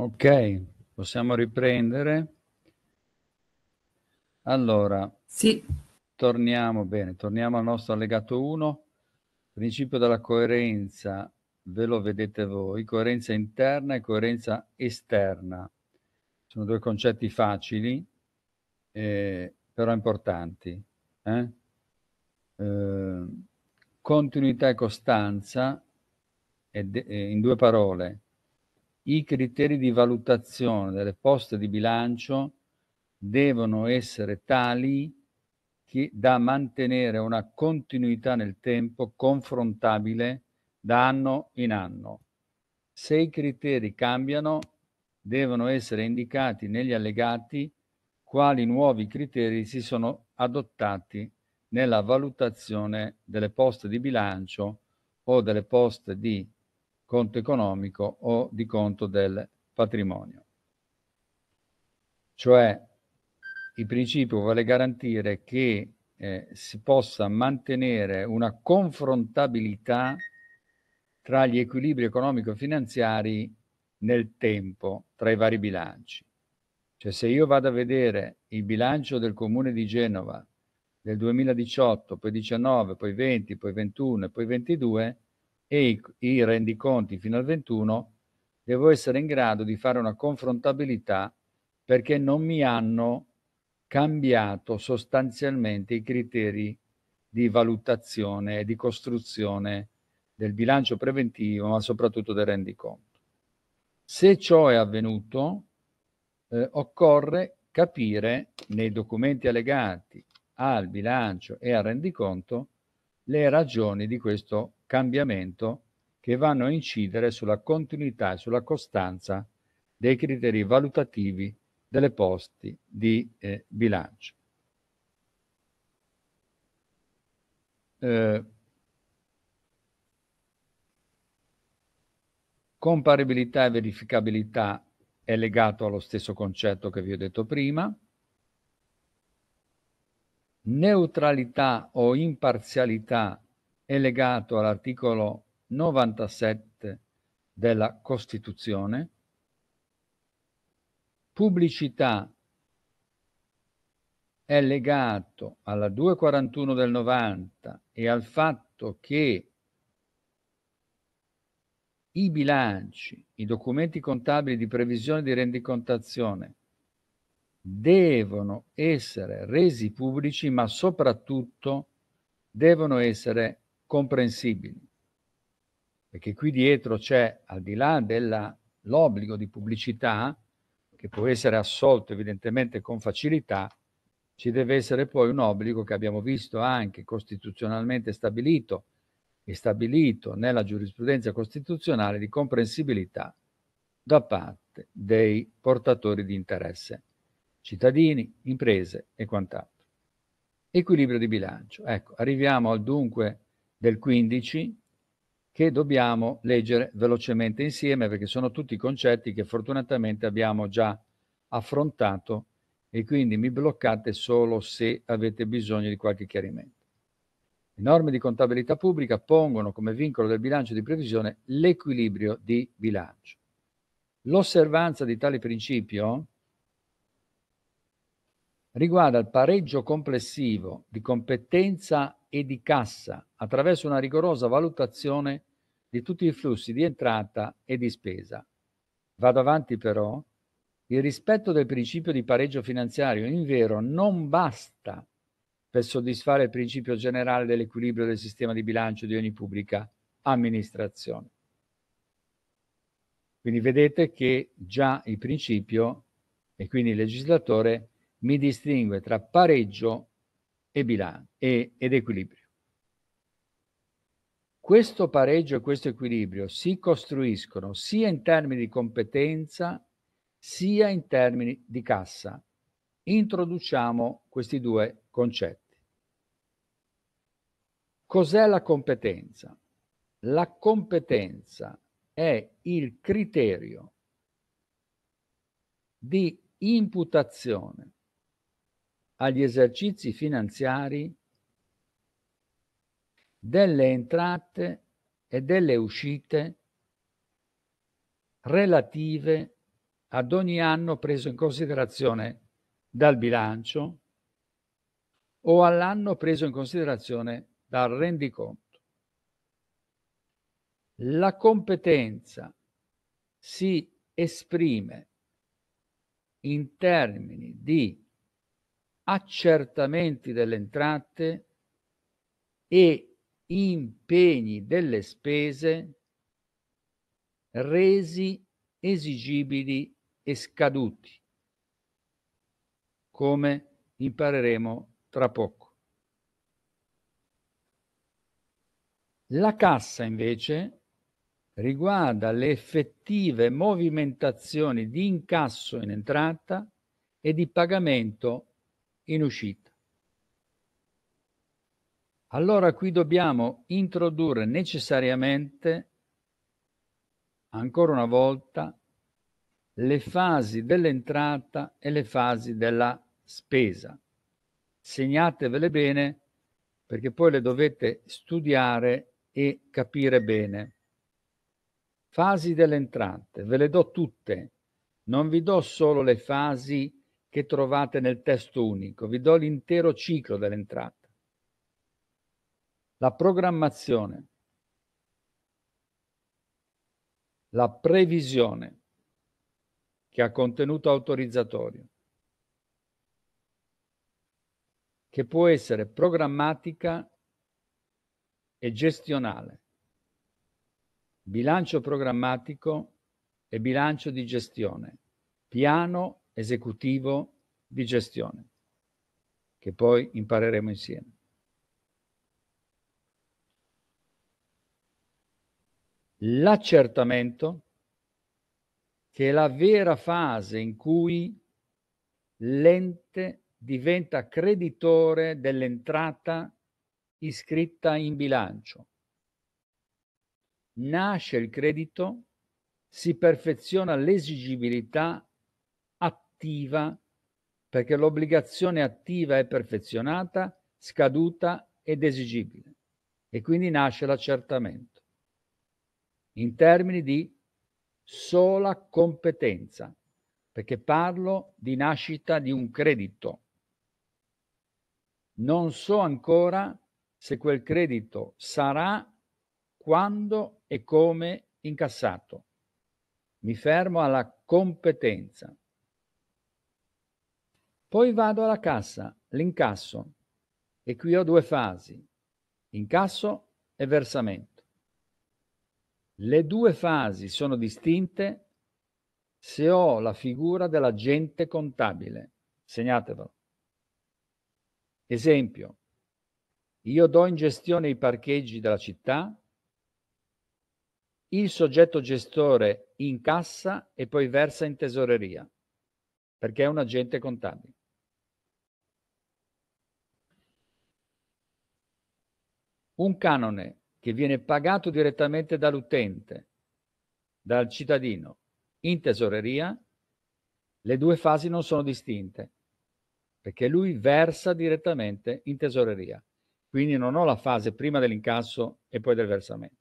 Ok, possiamo riprendere. Allora, sì. torniamo bene, torniamo al nostro allegato 1, principio della coerenza, ve lo vedete voi, coerenza interna e coerenza esterna. Sono due concetti facili, eh, però importanti. Eh? Eh, continuità e costanza, ed, eh, in due parole, i criteri di valutazione delle poste di bilancio devono essere tali che, da mantenere una continuità nel tempo confrontabile da anno in anno. Se i criteri cambiano, devono essere indicati negli allegati quali nuovi criteri si sono adottati nella valutazione delle poste di bilancio o delle poste di conto economico o di conto del patrimonio. Cioè il principio vuole garantire che eh, si possa mantenere una confrontabilità tra gli equilibri economico-finanziari nel tempo, tra i vari bilanci. Cioè se io vado a vedere il bilancio del comune di Genova del 2018, poi 19, poi 20, poi 21, poi 22, e i, i rendiconti fino al 21, devo essere in grado di fare una confrontabilità perché non mi hanno cambiato sostanzialmente i criteri di valutazione e di costruzione del bilancio preventivo, ma soprattutto del rendiconto. Se ciò è avvenuto, eh, occorre capire nei documenti allegati al bilancio e al rendiconto le ragioni di questo cambiamento che vanno a incidere sulla continuità e sulla costanza dei criteri valutativi delle posti di eh, bilancio. Eh, comparibilità e verificabilità è legato allo stesso concetto che vi ho detto prima. Neutralità o imparzialità è legato all'articolo 97 della Costituzione, pubblicità è legato alla 241 del 90 e al fatto che i bilanci, i documenti contabili di previsione di rendicontazione devono essere resi pubblici, ma soprattutto devono essere comprensibili. Perché qui dietro c'è, al di là dell'obbligo di pubblicità, che può essere assolto evidentemente con facilità, ci deve essere poi un obbligo che abbiamo visto anche costituzionalmente stabilito e stabilito nella giurisprudenza costituzionale di comprensibilità da parte dei portatori di interesse, cittadini, imprese e quant'altro. Equilibrio di bilancio. Ecco, arriviamo al dunque del 15 che dobbiamo leggere velocemente insieme perché sono tutti concetti che fortunatamente abbiamo già affrontato e quindi mi bloccate solo se avete bisogno di qualche chiarimento. Le norme di contabilità pubblica pongono come vincolo del bilancio di previsione l'equilibrio di bilancio. L'osservanza di tale principio riguarda il pareggio complessivo di competenza e di cassa attraverso una rigorosa valutazione di tutti i flussi di entrata e di spesa. Vado avanti però, il rispetto del principio di pareggio finanziario in vero non basta per soddisfare il principio generale dell'equilibrio del sistema di bilancio di ogni pubblica amministrazione. Quindi vedete che già il principio e quindi il legislatore mi distingue tra pareggio e bilan- e, ed equilibrio. Questo pareggio e questo equilibrio si costruiscono sia in termini di competenza sia in termini di cassa. Introduciamo questi due concetti. Cos'è la competenza? La competenza è il criterio di imputazione agli esercizi finanziari delle entrate e delle uscite relative ad ogni anno preso in considerazione dal bilancio o all'anno preso in considerazione dal rendiconto. La competenza si esprime in termini di accertamenti delle entrate e impegni delle spese resi esigibili e scaduti, come impareremo tra poco. La cassa invece riguarda le effettive movimentazioni di incasso in entrata e di pagamento in uscita. Allora qui dobbiamo introdurre necessariamente, ancora una volta, le fasi dell'entrata e le fasi della spesa. Segnatevele bene perché poi le dovete studiare e capire bene. Fasi delle entrate, ve le do tutte, non vi do solo le fasi che trovate nel testo unico. Vi do l'intero ciclo dell'entrata. La programmazione, la previsione, che ha contenuto autorizzatorio, che può essere programmatica e gestionale, bilancio programmatico e bilancio di gestione, piano esecutivo di gestione, che poi impareremo insieme. L'accertamento, che è la vera fase in cui l'ente diventa creditore dell'entrata iscritta in bilancio. Nasce il credito, si perfeziona l'esigibilità attiva, perché l'obbligazione attiva è perfezionata, scaduta ed esigibile, e quindi nasce l'accertamento, in termini di sola competenza, perché parlo di nascita di un credito. Non so ancora se quel credito sarà, quando e come incassato. Mi fermo alla competenza, poi vado alla cassa, l'incasso, e qui ho due fasi, incasso e versamento. Le due fasi sono distinte se ho la figura dell'agente contabile, segnatevelo. Esempio, io do in gestione i parcheggi della città, il soggetto gestore incassa e poi versa in tesoreria, perché è un agente contabile. un canone che viene pagato direttamente dall'utente, dal cittadino, in tesoreria, le due fasi non sono distinte, perché lui versa direttamente in tesoreria. Quindi non ho la fase prima dell'incasso e poi del versamento.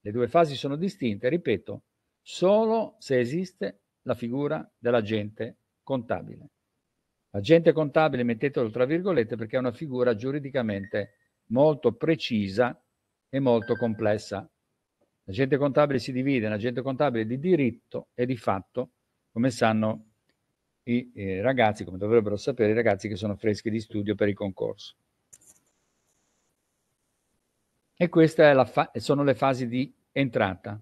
Le due fasi sono distinte, ripeto, solo se esiste la figura dell'agente contabile. Agente contabile, mettetelo tra virgolette, perché è una figura giuridicamente molto precisa e molto complessa. L'agente contabile si divide in agente contabile di diritto e di fatto, come sanno i eh, ragazzi, come dovrebbero sapere i ragazzi che sono freschi di studio per il concorso. E queste sono le fasi di entrata.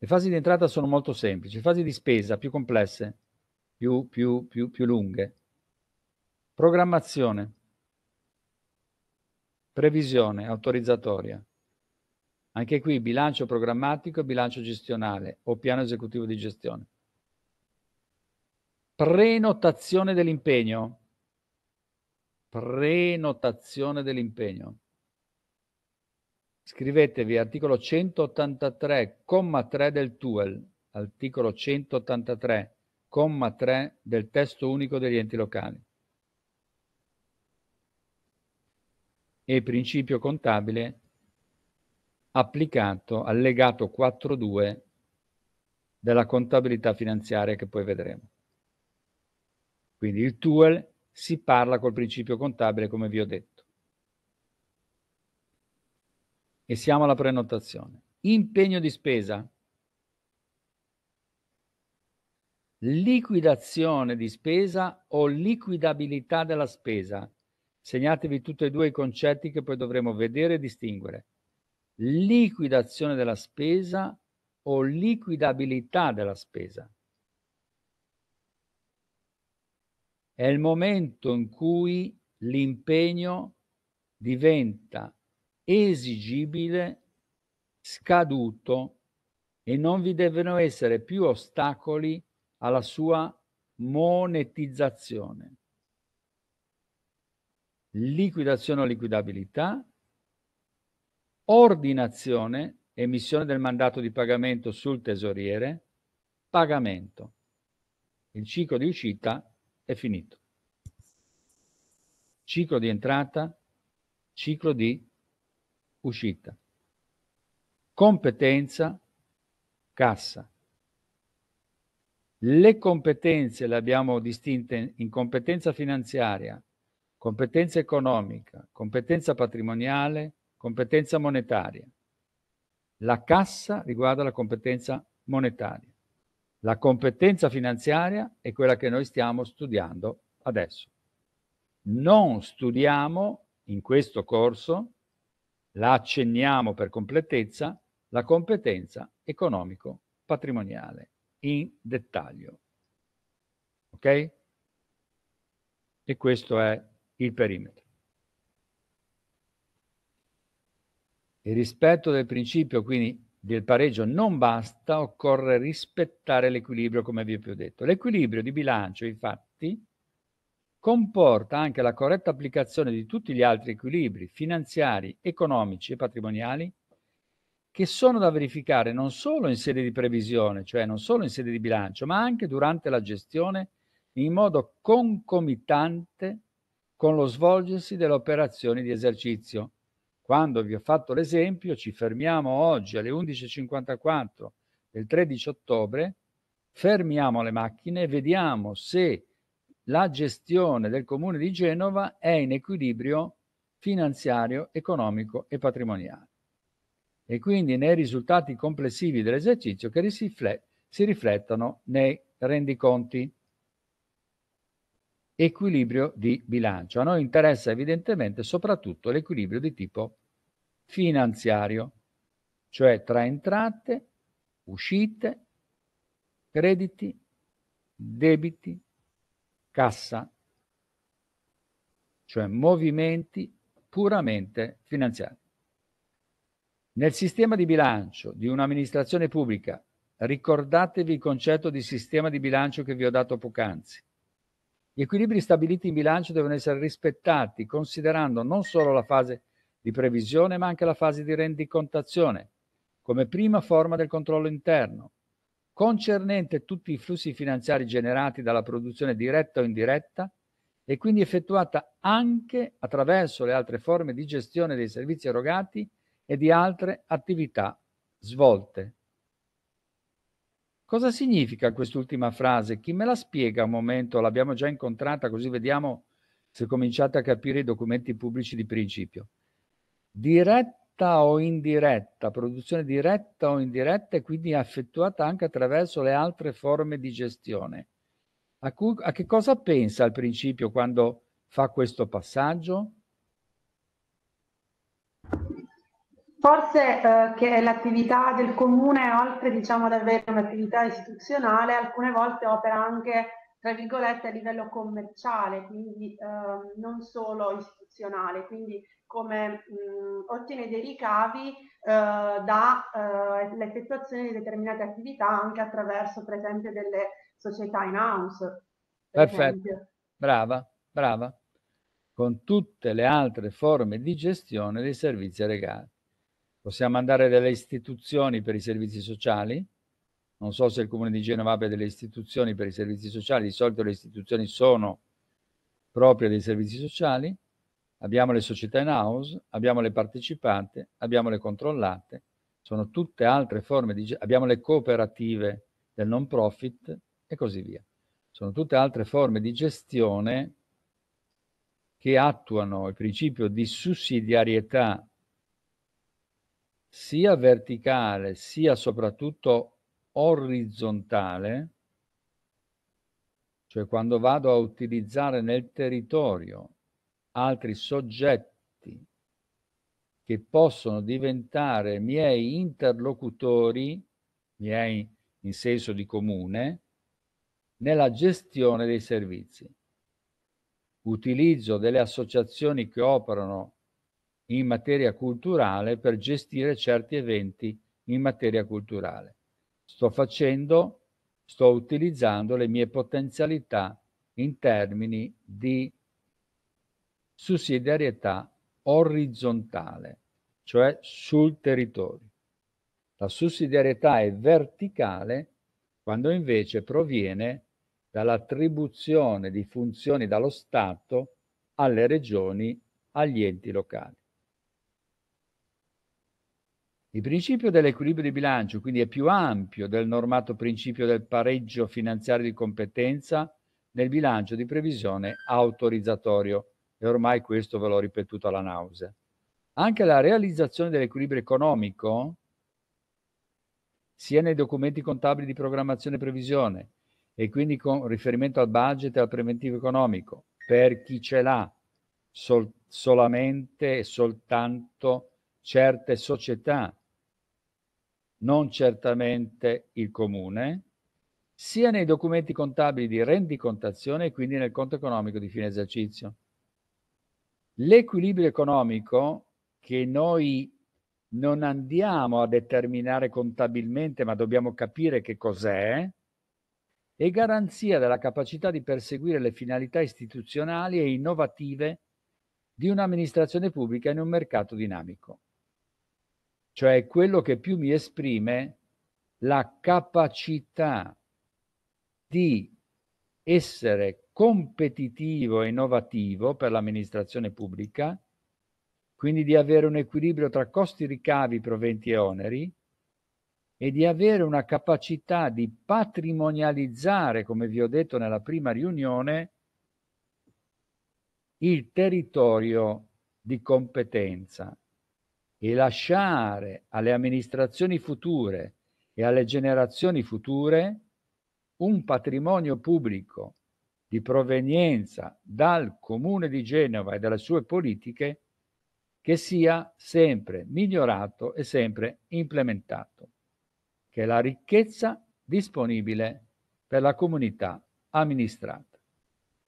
Le fasi di entrata sono molto semplici, le fasi di spesa più complesse, più, più, più, più lunghe. Programmazione. Previsione autorizzatoria. Anche qui bilancio programmatico e bilancio gestionale o piano esecutivo di gestione. Prenotazione dell'impegno. Prenotazione dell'impegno. Scrivetevi articolo 183,3 del TUEL, articolo 183,3 del testo unico degli enti locali. e principio contabile applicato al legato 4.2 della contabilità finanziaria che poi vedremo. Quindi il TUEL si parla col principio contabile come vi ho detto. E siamo alla prenotazione. Impegno di spesa. Liquidazione di spesa o liquidabilità della spesa Segnatevi tutti e due i concetti che poi dovremo vedere e distinguere. Liquidazione della spesa o liquidabilità della spesa. È il momento in cui l'impegno diventa esigibile, scaduto e non vi devono essere più ostacoli alla sua monetizzazione liquidazione o liquidabilità, ordinazione, emissione del mandato di pagamento sul tesoriere, pagamento. Il ciclo di uscita è finito. Ciclo di entrata, ciclo di uscita. Competenza, cassa. Le competenze le abbiamo distinte in competenza finanziaria, competenza economica, competenza patrimoniale, competenza monetaria. La cassa riguarda la competenza monetaria. La competenza finanziaria è quella che noi stiamo studiando adesso. Non studiamo in questo corso, la accenniamo per completezza, la competenza economico-patrimoniale in dettaglio. Ok? E questo è il perimetro. Il rispetto del principio, quindi del pareggio, non basta, occorre rispettare l'equilibrio, come vi ho più detto. L'equilibrio di bilancio, infatti, comporta anche la corretta applicazione di tutti gli altri equilibri finanziari, economici e patrimoniali che sono da verificare non solo in sede di previsione, cioè non solo in sede di bilancio, ma anche durante la gestione in modo concomitante con lo svolgersi delle operazioni di esercizio. Quando vi ho fatto l'esempio, ci fermiamo oggi alle 11.54 del 13 ottobre, fermiamo le macchine e vediamo se la gestione del comune di Genova è in equilibrio finanziario, economico e patrimoniale. E quindi nei risultati complessivi dell'esercizio che si, riflettono nei rendiconti equilibrio di bilancio. A noi interessa evidentemente soprattutto l'equilibrio di tipo finanziario, cioè tra entrate, uscite, crediti, debiti, cassa, cioè movimenti puramente finanziari. Nel sistema di bilancio di un'amministrazione pubblica, ricordatevi il concetto di sistema di bilancio che vi ho dato poc'anzi, gli equilibri stabiliti in bilancio devono essere rispettati considerando non solo la fase di previsione ma anche la fase di rendicontazione come prima forma del controllo interno. Concernente tutti i flussi finanziari generati dalla produzione diretta o indiretta, e quindi effettuata anche attraverso le altre forme di gestione dei servizi erogati e di altre attività svolte. Cosa significa quest'ultima frase? Chi me la spiega un momento? L'abbiamo già incontrata così vediamo se cominciate a capire i documenti pubblici di principio. Diretta o indiretta, produzione diretta o indiretta e quindi effettuata anche attraverso le altre forme di gestione. A, cui, a che cosa pensa il principio quando fa questo passaggio? Forse eh, che l'attività del comune, oltre diciamo, ad avere un'attività istituzionale, alcune volte opera anche tra virgolette a livello commerciale, quindi eh, non solo istituzionale, quindi come mh, ottiene dei ricavi eh, dall'effettuazione eh, di determinate attività anche attraverso per esempio delle società in house. Perfetto, brava, brava, con tutte le altre forme di gestione dei servizi regati. Possiamo mandare delle istituzioni per i servizi sociali. Non so se il Comune di Genova abbia delle istituzioni per i servizi sociali, di solito le istituzioni sono proprie dei servizi sociali. Abbiamo le società in house, abbiamo le partecipate, abbiamo le controllate, sono tutte altre forme di... abbiamo le cooperative del non profit e così via. Sono tutte altre forme di gestione che attuano il principio di sussidiarietà sia verticale sia soprattutto orizzontale, cioè quando vado a utilizzare nel territorio altri soggetti che possono diventare miei interlocutori, miei in senso di comune, nella gestione dei servizi. Utilizzo delle associazioni che operano in materia culturale per gestire certi eventi in materia culturale. Sto facendo, sto utilizzando le mie potenzialità in termini di sussidiarietà orizzontale, cioè sul territorio. La sussidiarietà è verticale quando invece proviene dall'attribuzione di funzioni dallo Stato alle regioni, agli enti locali. Il principio dell'equilibrio di bilancio, quindi, è più ampio del normato principio del pareggio finanziario di competenza nel bilancio di previsione autorizzatorio e ormai questo ve l'ho ripetuto alla nausea. Anche la realizzazione dell'equilibrio economico, sia nei documenti contabili di programmazione e previsione, e quindi con riferimento al budget e al preventivo economico, per chi ce l'ha, sol solamente e soltanto certe società, non certamente il comune, sia nei documenti contabili di rendicontazione e quindi nel conto economico di fine esercizio. L'equilibrio economico che noi non andiamo a determinare contabilmente, ma dobbiamo capire che cos'è, è garanzia della capacità di perseguire le finalità istituzionali e innovative di un'amministrazione pubblica in un mercato dinamico cioè quello che più mi esprime la capacità di essere competitivo e innovativo per l'amministrazione pubblica, quindi di avere un equilibrio tra costi, ricavi, proventi e oneri, e di avere una capacità di patrimonializzare, come vi ho detto nella prima riunione, il territorio di competenza, e lasciare alle amministrazioni future e alle generazioni future un patrimonio pubblico di provenienza dal Comune di Genova e dalle sue politiche che sia sempre migliorato e sempre implementato, che è la ricchezza disponibile per la comunità amministrata,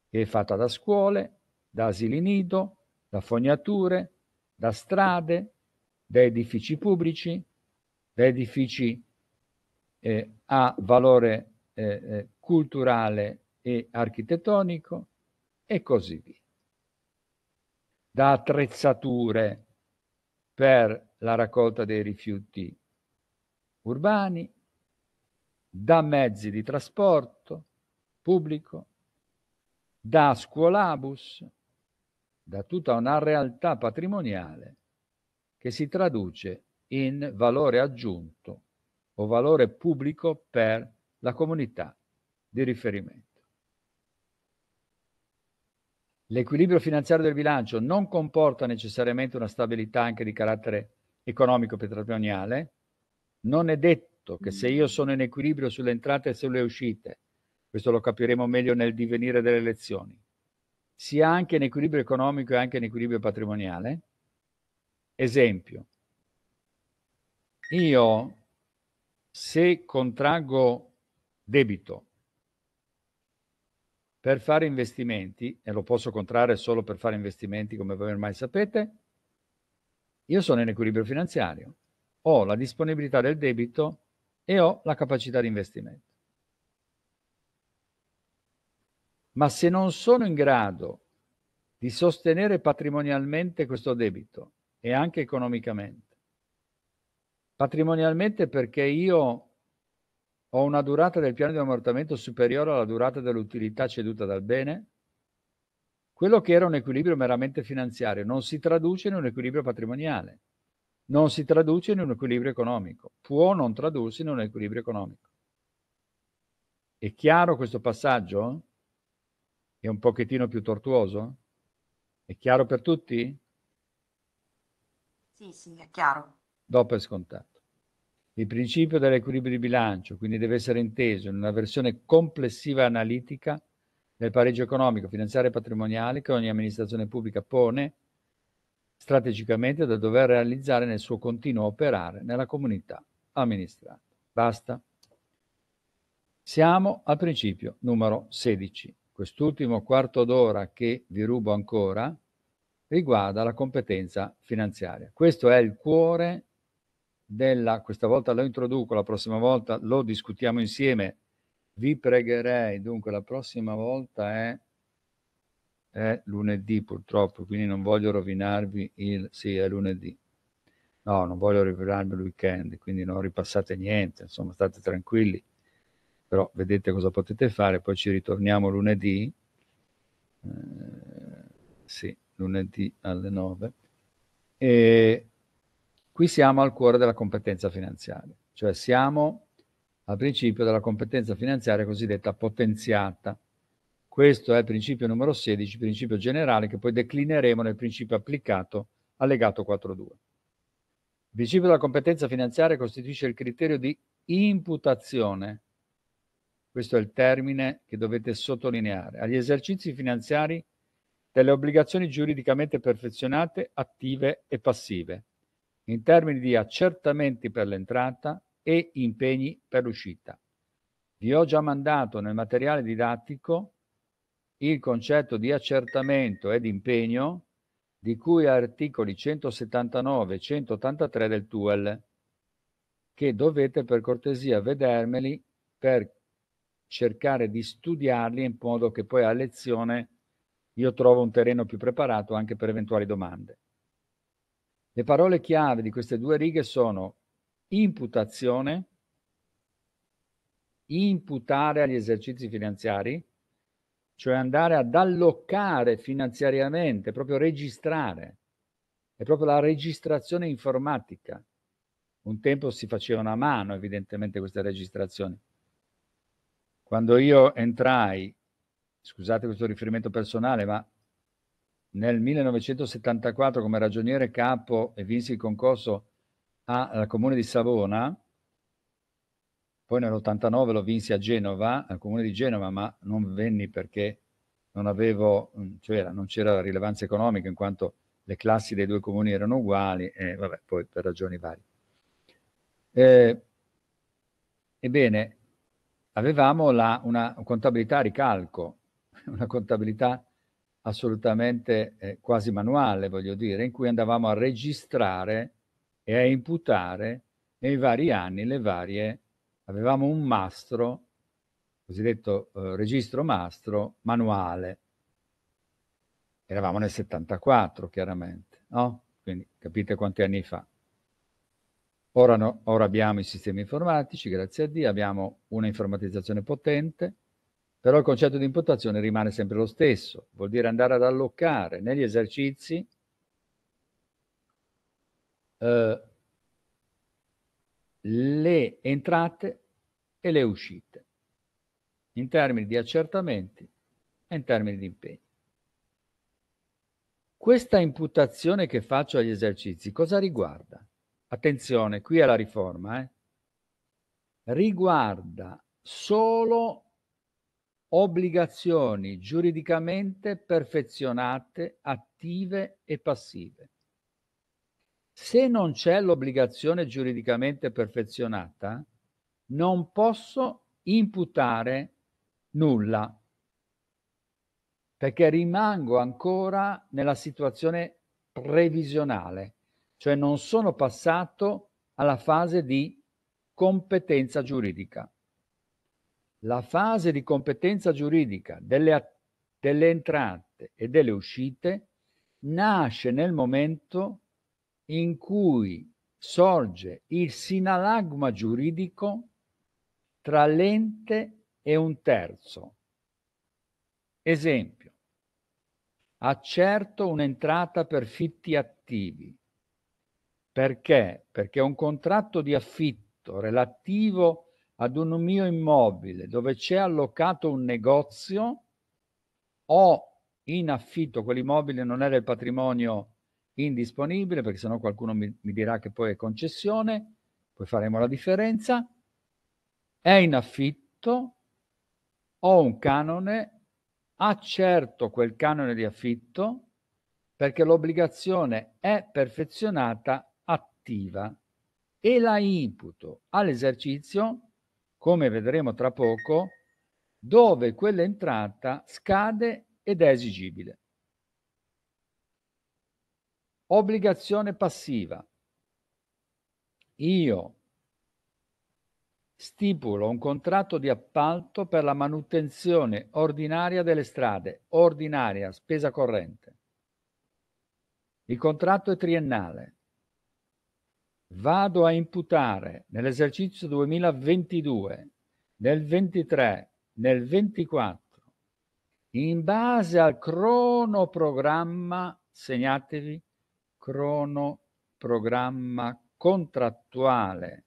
che è fatta da scuole, da asili nido, da fognature, da strade, da edifici pubblici, da edifici eh, a valore eh, eh, culturale e architettonico e così via, da attrezzature per la raccolta dei rifiuti urbani, da mezzi di trasporto pubblico, da scuolabus, da tutta una realtà patrimoniale che si traduce in valore aggiunto o valore pubblico per la comunità di riferimento. L'equilibrio finanziario del bilancio non comporta necessariamente una stabilità anche di carattere economico patrimoniale. Non è detto che se io sono in equilibrio sulle entrate e sulle uscite, questo lo capiremo meglio nel divenire delle elezioni, sia anche in equilibrio economico e anche in equilibrio patrimoniale, Esempio, io se contraggo debito per fare investimenti, e lo posso contrarre solo per fare investimenti come voi ormai sapete, io sono in equilibrio finanziario, ho la disponibilità del debito e ho la capacità di investimento. Ma se non sono in grado di sostenere patrimonialmente questo debito e anche economicamente. Patrimonialmente perché io ho una durata del piano di ammortamento superiore alla durata dell'utilità ceduta dal bene, quello che era un equilibrio meramente finanziario non si traduce in un equilibrio patrimoniale, non si traduce in un equilibrio economico, può non tradursi in un equilibrio economico. È chiaro questo passaggio? È un pochettino più tortuoso? È chiaro per tutti? Sì, sì, è chiaro. Do per scontato. Il principio dell'equilibrio di bilancio, quindi, deve essere inteso in una versione complessiva analitica del pareggio economico, finanziario e patrimoniale che ogni amministrazione pubblica pone strategicamente da dover realizzare nel suo continuo operare nella comunità amministrata. Basta. Siamo al principio numero 16. Quest'ultimo quarto d'ora che vi rubo ancora riguarda la competenza finanziaria. Questo è il cuore della, questa volta lo introduco, la prossima volta lo discutiamo insieme. Vi pregherei, dunque la prossima volta è, è lunedì purtroppo, quindi non voglio rovinarvi il... sì, è lunedì. No, non voglio rovinarvi il weekend, quindi non ripassate niente, insomma state tranquilli. Però vedete cosa potete fare, poi ci ritorniamo lunedì. Eh, sì, lunedì alle 9. E qui siamo al cuore della competenza finanziaria, cioè siamo al principio della competenza finanziaria cosiddetta potenziata. Questo è il principio numero 16, principio generale, che poi declineremo nel principio applicato allegato 4.2. Il principio della competenza finanziaria costituisce il criterio di imputazione, questo è il termine che dovete sottolineare, agli esercizi finanziari delle obbligazioni giuridicamente perfezionate attive e passive, in termini di accertamenti per l'entrata e impegni per l'uscita. Vi ho già mandato nel materiale didattico il concetto di accertamento ed impegno di cui articoli 179 e 183 del TUEL, che dovete per cortesia vedermeli per cercare di studiarli in modo che poi a lezione io trovo un terreno più preparato anche per eventuali domande. Le parole chiave di queste due righe sono imputazione, imputare agli esercizi finanziari, cioè andare ad alloccare finanziariamente, proprio registrare. È proprio la registrazione informatica. Un tempo si facevano a mano, evidentemente, queste registrazioni. Quando io entrai scusate questo riferimento personale, ma nel 1974 come ragioniere capo e vinsi il concorso al comune di Savona, poi nell'89 lo vinsi a Genova, al comune di Genova, ma non venni perché non avevo, cioè non c'era la rilevanza economica in quanto le classi dei due comuni erano uguali e vabbè, poi per ragioni varie. Eh, ebbene, avevamo la, una contabilità a ricalco una contabilità assolutamente eh, quasi manuale, voglio dire, in cui andavamo a registrare e a imputare nei vari anni le varie... Avevamo un mastro, cosiddetto eh, registro mastro, manuale. Eravamo nel 74, chiaramente, no? Quindi capite quanti anni fa. Ora, no, ora abbiamo i sistemi informatici, grazie a Dio, abbiamo una informatizzazione potente, però il concetto di imputazione rimane sempre lo stesso, vuol dire andare ad alloccare negli esercizi eh, le entrate e le uscite, in termini di accertamenti e in termini di impegni. Questa imputazione che faccio agli esercizi cosa riguarda? Attenzione, qui è la riforma, eh? riguarda solo obbligazioni giuridicamente perfezionate, attive e passive. Se non c'è l'obbligazione giuridicamente perfezionata, non posso imputare nulla, perché rimango ancora nella situazione previsionale, cioè non sono passato alla fase di competenza giuridica la fase di competenza giuridica delle, delle entrate e delle uscite nasce nel momento in cui sorge il sinalagma giuridico tra l'ente e un terzo. Esempio, accerto un'entrata per fitti attivi. Perché? Perché un contratto di affitto relativo a ad un mio immobile dove c'è allocato un negozio, o in affitto quell'immobile, non era il patrimonio indisponibile, perché sennò qualcuno mi, mi dirà che poi è concessione, poi faremo la differenza, è in affitto, ho un canone, accerto quel canone di affitto perché l'obbligazione è perfezionata attiva e la imputo all'esercizio come vedremo tra poco, dove quell'entrata scade ed è esigibile. Obbligazione passiva. Io stipulo un contratto di appalto per la manutenzione ordinaria delle strade, ordinaria, spesa corrente. Il contratto è triennale vado a imputare nell'esercizio 2022, nel 23, nel 24, in base al cronoprogramma, segnatevi, cronoprogramma contrattuale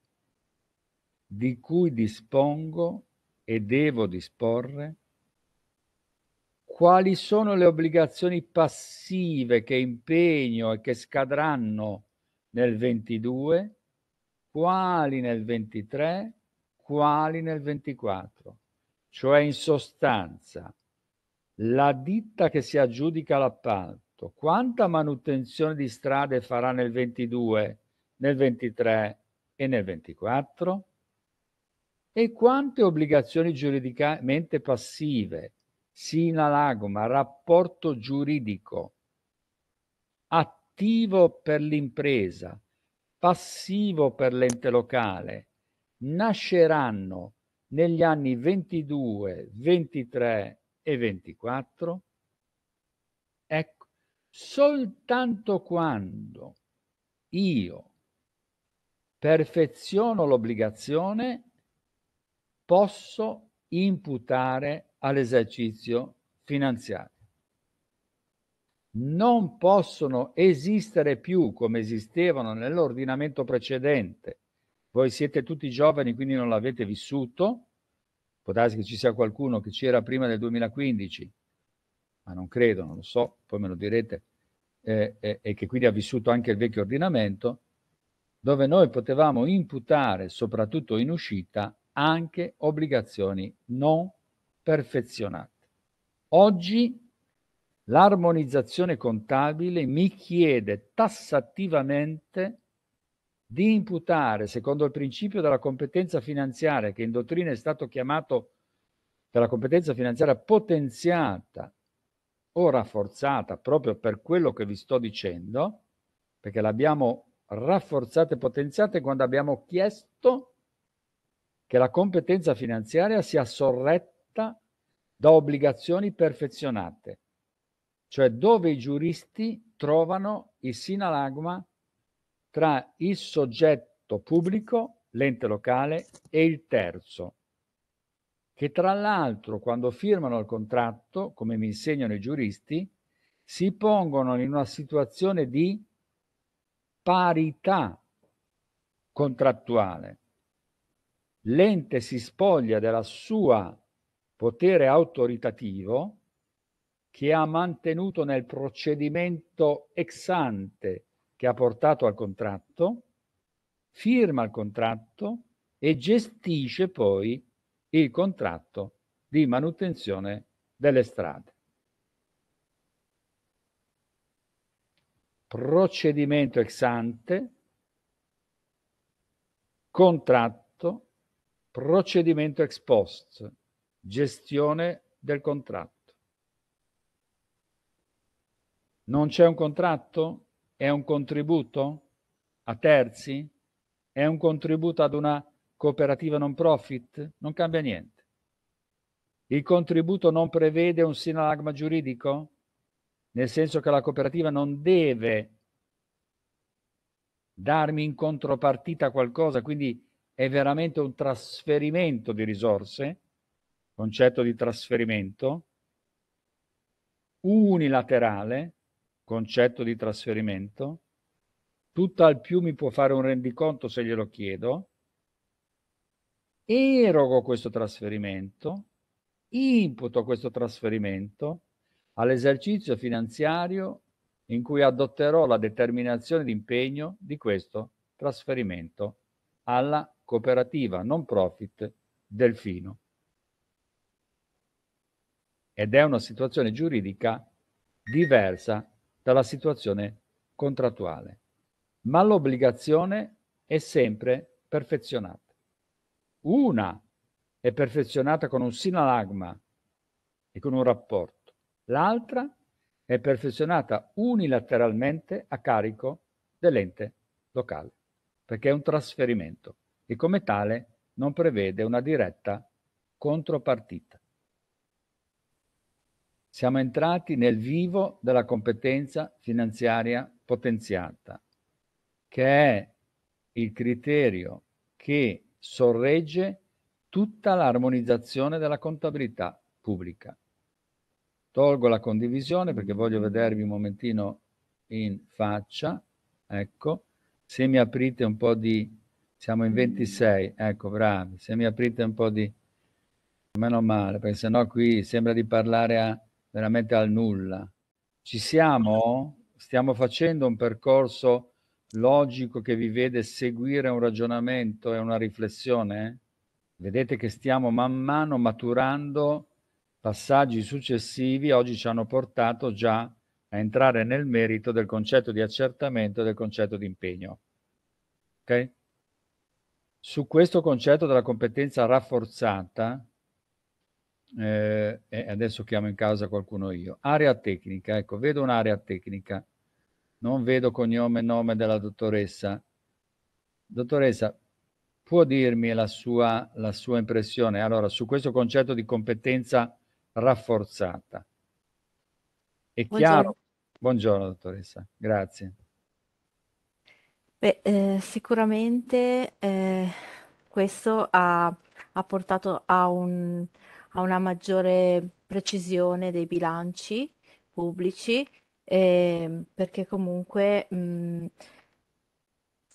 di cui dispongo e devo disporre, quali sono le obbligazioni passive che impegno e che scadranno nel 22, quali nel 23, quali nel 24. Cioè in sostanza la ditta che si aggiudica l'appalto, quanta manutenzione di strade farà nel 22, nel 23 e nel 24? E quante obbligazioni giuridicamente passive, sinalagma, rapporto giuridico attivo per l'impresa, passivo per l'ente locale, nasceranno negli anni 22, 23 e 24? Ecco, soltanto quando io perfeziono l'obbligazione posso imputare all'esercizio finanziario non possono esistere più come esistevano nell'ordinamento precedente. Voi siete tutti giovani, quindi non l'avete vissuto. Può darsi che ci sia qualcuno che c'era prima del 2015, ma non credo, non lo so, poi me lo direte, eh, eh, e che quindi ha vissuto anche il vecchio ordinamento, dove noi potevamo imputare, soprattutto in uscita, anche obbligazioni non perfezionate. Oggi L'armonizzazione contabile mi chiede tassativamente di imputare, secondo il principio della competenza finanziaria, che in dottrina è stato chiamato della competenza finanziaria potenziata o rafforzata proprio per quello che vi sto dicendo, perché l'abbiamo rafforzata e potenziata quando abbiamo chiesto che la competenza finanziaria sia sorretta da obbligazioni perfezionate cioè dove i giuristi trovano il sinalagma tra il soggetto pubblico, l'ente locale e il terzo, che tra l'altro quando firmano il contratto, come mi insegnano i giuristi, si pongono in una situazione di parità contrattuale. L'ente si spoglia della sua potere autoritativo che ha mantenuto nel procedimento ex ante che ha portato al contratto, firma il contratto e gestisce poi il contratto di manutenzione delle strade. Procedimento ex ante, contratto, procedimento ex post, gestione del contratto. Non c'è un contratto? È un contributo? A terzi? È un contributo ad una cooperativa non profit? Non cambia niente. Il contributo non prevede un sinalagma giuridico? Nel senso che la cooperativa non deve darmi in contropartita qualcosa, quindi è veramente un trasferimento di risorse, concetto di trasferimento unilaterale, concetto di trasferimento, tutta al più mi può fare un rendiconto se glielo chiedo, erogo questo trasferimento, imputo questo trasferimento all'esercizio finanziario in cui adotterò la determinazione d'impegno di questo trasferimento alla cooperativa non profit Delfino. Ed è una situazione giuridica diversa dalla situazione contrattuale, ma l'obbligazione è sempre perfezionata. Una è perfezionata con un sinalagma e con un rapporto, l'altra è perfezionata unilateralmente a carico dell'ente locale, perché è un trasferimento e come tale non prevede una diretta contropartita. Siamo entrati nel vivo della competenza finanziaria potenziata, che è il criterio che sorregge tutta l'armonizzazione della contabilità pubblica. Tolgo la condivisione perché voglio vedervi un momentino in faccia. Ecco, se mi aprite un po' di... Siamo in 26, ecco, bravi. Se mi aprite un po' di... Meno male, perché sennò qui sembra di parlare a veramente al nulla. Ci siamo? Stiamo facendo un percorso logico che vi vede seguire un ragionamento e una riflessione? Vedete che stiamo man mano maturando passaggi successivi, oggi ci hanno portato già a entrare nel merito del concetto di accertamento e del concetto di impegno. Ok? Su questo concetto della competenza rafforzata eh, e adesso chiamo in causa qualcuno io. Area tecnica, ecco, vedo un'area tecnica, non vedo cognome e nome della dottoressa. Dottoressa, può dirmi la sua, la sua impressione? Allora, su questo concetto di competenza rafforzata. È chiaro? Buongiorno, dottoressa, grazie. Beh, eh, sicuramente eh, questo ha, ha portato a un, a una maggiore precisione dei bilanci pubblici, eh, perché comunque mh,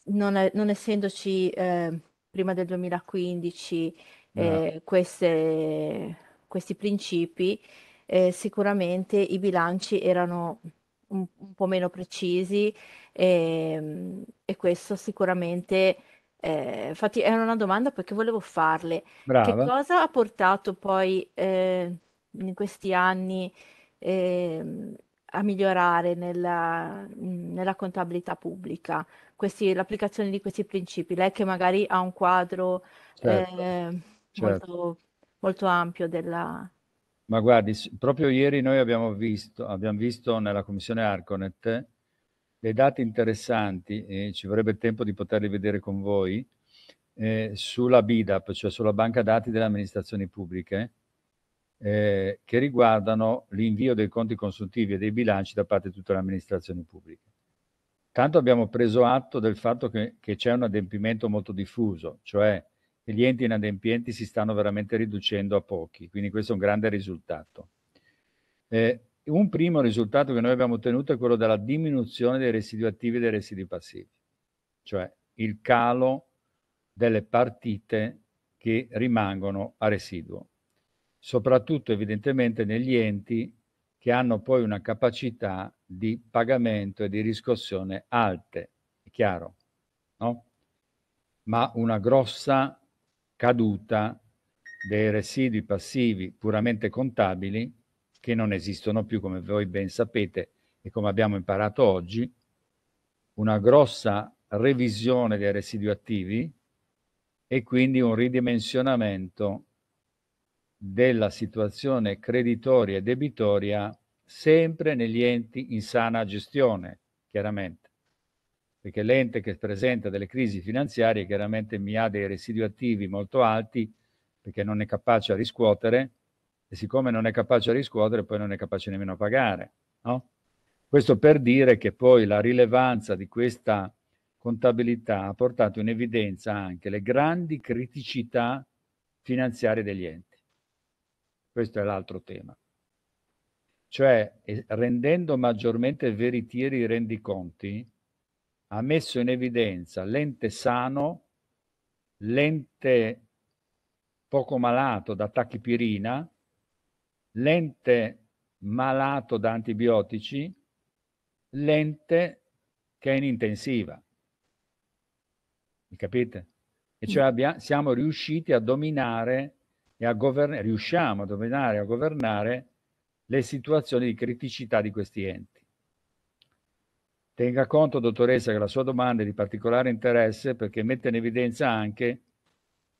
non, è, non, essendoci eh, prima del 2015 eh, queste, questi principi, eh, sicuramente i bilanci erano un, un po' meno precisi ehm, e questo sicuramente eh, infatti era una domanda poi che volevo farle. Che cosa ha portato poi eh, in questi anni ehm, a migliorare nella, nella contabilità pubblica? Questi- l'applicazione di questi principi? Lei che magari ha un quadro Certo, eh, certo. molto, molto ampio della... Ma guardi, proprio ieri noi abbiamo visto, abbiamo visto nella commissione Arconet dei dati interessanti, e ci vorrebbe tempo di poterli vedere con voi, eh, sulla BIDAP, cioè sulla banca dati delle amministrazioni pubbliche, eh, che riguardano l'invio dei conti consultivi e dei bilanci da parte di tutte le amministrazioni pubbliche. Tanto abbiamo preso atto del fatto che, che c'è un adempimento molto diffuso, cioè gli enti inadempienti si stanno veramente riducendo a pochi, quindi questo è un grande risultato. Eh, un primo risultato che noi abbiamo ottenuto è quello della diminuzione dei residui attivi e dei residui passivi, cioè il calo delle partite che rimangono a residuo, soprattutto evidentemente negli enti che hanno poi una capacità di pagamento e di riscossione alte, è chiaro, no? ma una grossa caduta dei residui passivi puramente contabili che non esistono più, come voi ben sapete e come abbiamo imparato oggi, una grossa revisione dei residui attivi e quindi un ridimensionamento della situazione creditoria e debitoria sempre negli enti in sana gestione, chiaramente, perché l'ente che presenta delle crisi finanziarie chiaramente mi ha dei residui attivi molto alti perché non è capace a riscuotere e siccome non è capace a riscuotere, poi non è capace nemmeno a pagare. No? Questo per dire che poi la rilevanza di questa contabilità ha portato in evidenza anche le grandi criticità finanziarie degli enti. Questo è l'altro tema. Cioè, rendendo maggiormente veritieri i rendiconti, ha messo in evidenza l'ente sano, l'ente poco malato da tachipirina, l'ente malato da antibiotici, l'ente che è in intensiva. Mi capite? E cioè mm. abbiamo, siamo riusciti a dominare e a governare, riusciamo a dominare e a governare le situazioni di criticità di questi enti. Tenga conto, dottoressa, che la sua domanda è di particolare interesse perché mette in evidenza anche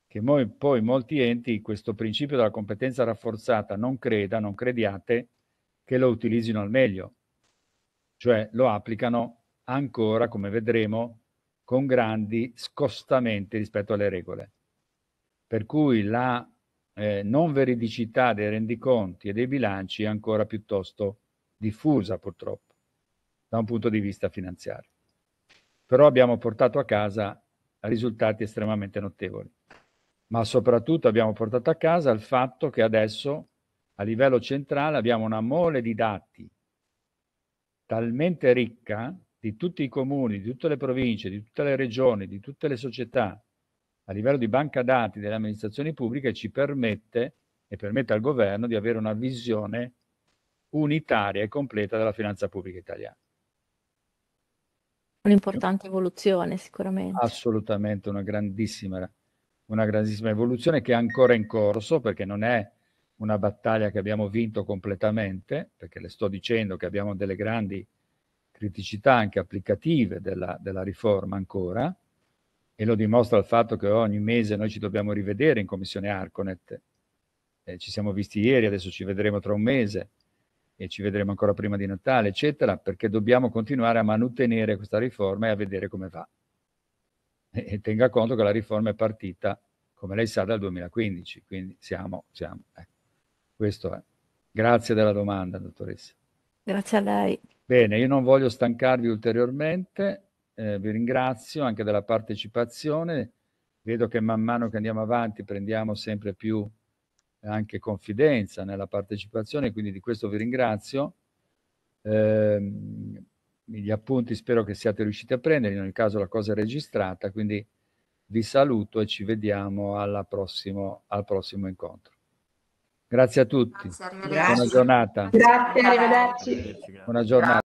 che mo- poi molti enti questo principio della competenza rafforzata non creda, non crediate, che lo utilizzino al meglio. Cioè lo applicano ancora, come vedremo, con grandi scostamenti rispetto alle regole. Per cui la eh, non veridicità dei rendiconti e dei bilanci è ancora piuttosto diffusa, purtroppo, da un punto di vista finanziario. Però abbiamo portato a casa risultati estremamente notevoli ma soprattutto abbiamo portato a casa il fatto che adesso a livello centrale abbiamo una mole di dati talmente ricca di tutti i comuni, di tutte le province, di tutte le regioni, di tutte le società, a livello di banca dati delle amministrazioni pubbliche, ci permette e permette al governo di avere una visione unitaria e completa della finanza pubblica italiana. Un'importante evoluzione sicuramente. Assolutamente, una grandissima una grandissima evoluzione che è ancora in corso perché non è una battaglia che abbiamo vinto completamente, perché le sto dicendo che abbiamo delle grandi criticità anche applicative della, della riforma ancora, e lo dimostra il fatto che ogni mese noi ci dobbiamo rivedere in commissione Arconet. Eh, ci siamo visti ieri, adesso ci vedremo tra un mese e ci vedremo ancora prima di Natale, eccetera, perché dobbiamo continuare a mantenere questa riforma e a vedere come va e tenga conto che la riforma è partita, come lei sa, dal 2015, quindi siamo, siamo. Ecco. Questo è. Grazie della domanda, dottoressa. Grazie a lei. Bene, io non voglio stancarvi ulteriormente, eh, vi ringrazio anche della partecipazione, vedo che man mano che andiamo avanti prendiamo sempre più eh, anche confidenza nella partecipazione, quindi di questo vi ringrazio. Eh, gli appunti spero che siate riusciti a prendere, in ogni caso la cosa è registrata, quindi vi saluto e ci vediamo prossimo, al prossimo incontro. Grazie a tutti. Grazie, Buona giornata. Grazie, arrivederci. Buona giornata.